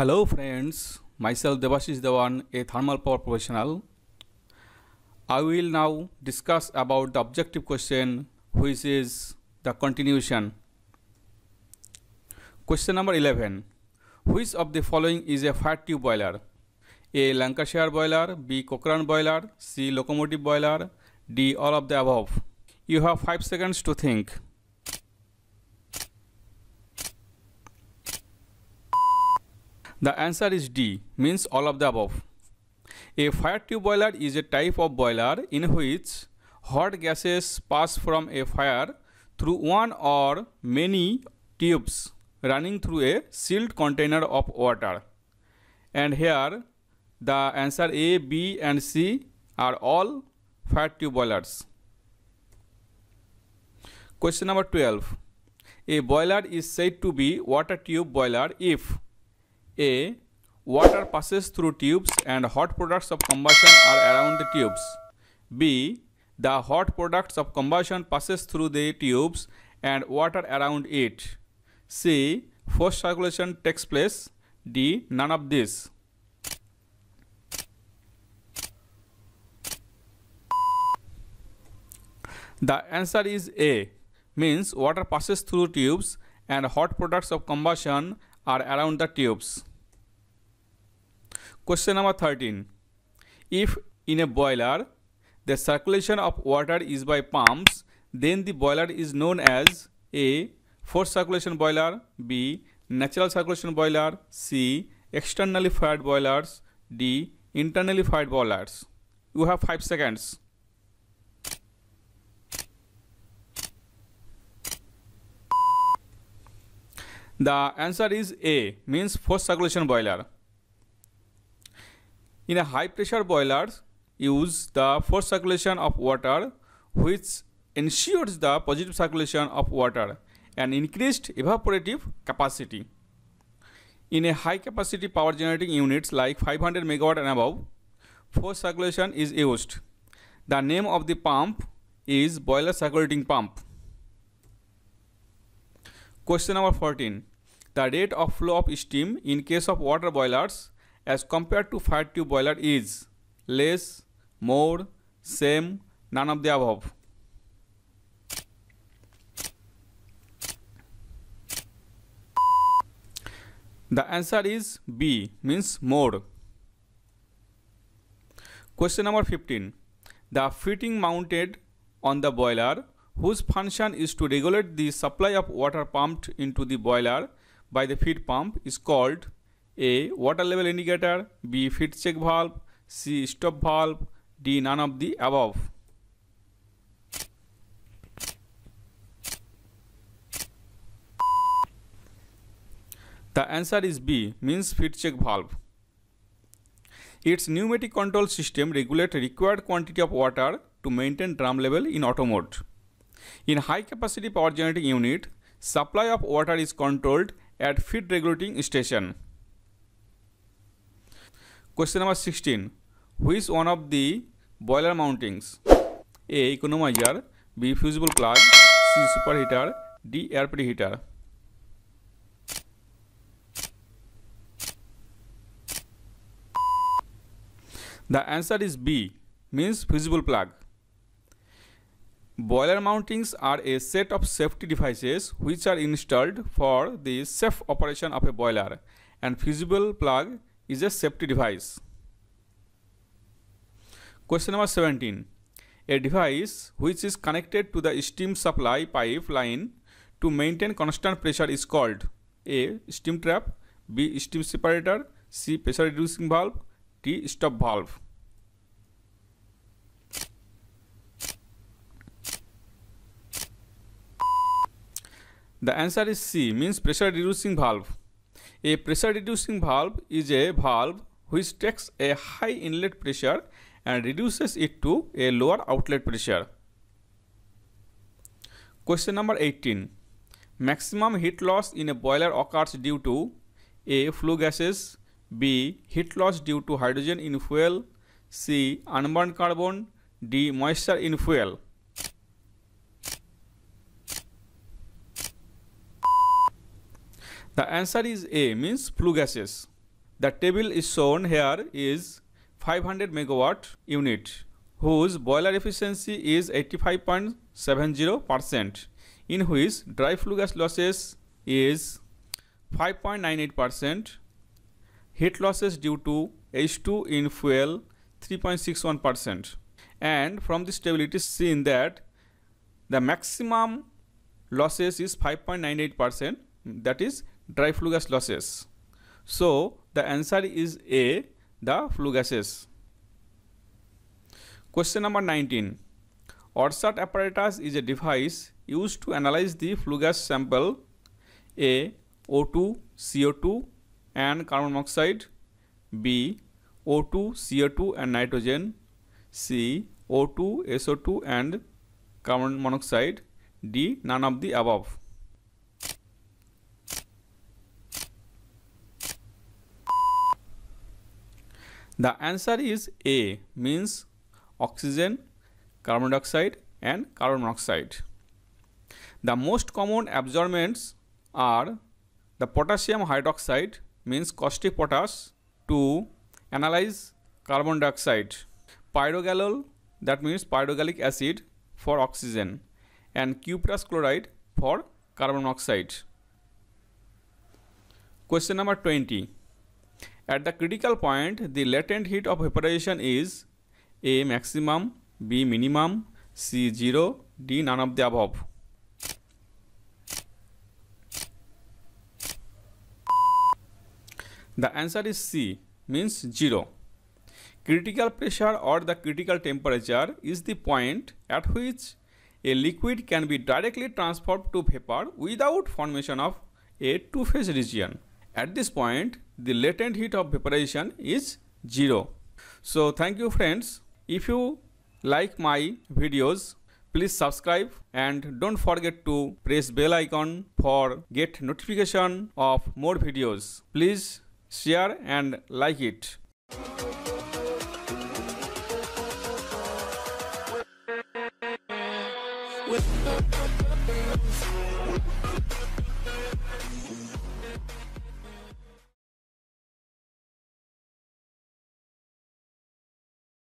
Hello friends, myself Devashish Devan, a thermal power professional. I will now discuss about the objective question which is the continuation. Question number 11. Which of the following is a fire tube boiler? A. Lancashire boiler, B. Cochrane boiler, C. Locomotive boiler, D. All of the above. You have 5 seconds to think. The answer is D, means all of the above. A fire tube boiler is a type of boiler in which hot gases pass from a fire through one or many tubes running through a sealed container of water. And here the answer A, B and C are all fire tube boilers. Question number 12. A boiler is said to be water tube boiler if a. Water passes through tubes and hot products of combustion are around the tubes. B. The hot products of combustion passes through the tubes and water around it. C. Forced circulation takes place. D. None of this. The answer is A means water passes through tubes and hot products of combustion are around the tubes. Question number 13. If in a boiler the circulation of water is by pumps, then the boiler is known as A. Forced circulation boiler B. Natural circulation boiler C. Externally fired boilers D. Internally fired boilers. You have 5 seconds. The answer is A, means forced circulation boiler. In a high pressure boiler, use the forced circulation of water which ensures the positive circulation of water and increased evaporative capacity. In a high capacity power generating units like 500 megawatt and above, forced circulation is used. The name of the pump is boiler circulating pump. Question number 14. The rate of flow of steam in case of water boilers as compared to fire tube boiler is less, more, same, none of the above. The answer is B means more. Question number 15. The fitting mounted on the boiler whose function is to regulate the supply of water pumped into the boiler by the feed pump is called A. Water level indicator, B. Feed check valve, C. Stop valve, D. None of the above. The answer is B, means feed check valve. Its pneumatic control system regulates required quantity of water to maintain drum level in auto mode. In high capacity power generating unit, supply of water is controlled at feed regulating station. Question number 16. Which one of the boiler mountings? A. Economizer B. Fusible plug C. Superheater D. Air preheater The answer is B. Means fusible plug. Boiler mountings are a set of safety devices which are installed for the safe operation of a boiler and fusible plug is a safety device. Question number 17. A device which is connected to the steam supply pipeline to maintain constant pressure is called A. Steam trap B. Steam separator C. Pressure reducing valve D. Stop valve The answer is C means pressure reducing valve. A pressure reducing valve is a valve which takes a high inlet pressure and reduces it to a lower outlet pressure. Question number 18. Maximum heat loss in a boiler occurs due to A. Flue gases B. Heat loss due to hydrogen in fuel C. Unburned carbon D. Moisture in fuel The answer is A means flue gases. The table is shown here is 500 megawatt unit whose boiler efficiency is 85.70% in which dry flue gas losses is 5.98% heat losses due to H2 in fuel 3.61% and from this table it is seen that the maximum losses is 5.98% that is dry flue gas losses. So the answer is A, the flue gases. Question number 19. Orsat apparatus is a device used to analyze the flue gas sample A, O2, CO2 and carbon monoxide, B, O2, CO2 and nitrogen, C, O2, SO2 and carbon monoxide, D, none of the above. The answer is A means oxygen, carbon dioxide and carbon monoxide. The most common absorbents are the potassium hydroxide means caustic potash to analyze carbon dioxide, pyrogallol that means pyrogallic acid for oxygen and cuprous chloride for carbon monoxide. Question number 20. At the critical point, the latent heat of vaporization is A maximum, B minimum, C zero, D none of the above. The answer is C, means zero. Critical pressure or the critical temperature is the point at which a liquid can be directly transformed to vapor without formation of a two-phase region. At this point, the latent heat of vaporization is 0. So thank you friends. If you like my videos, please subscribe and don't forget to press bell icon for get notification of more videos. Please share and like it. with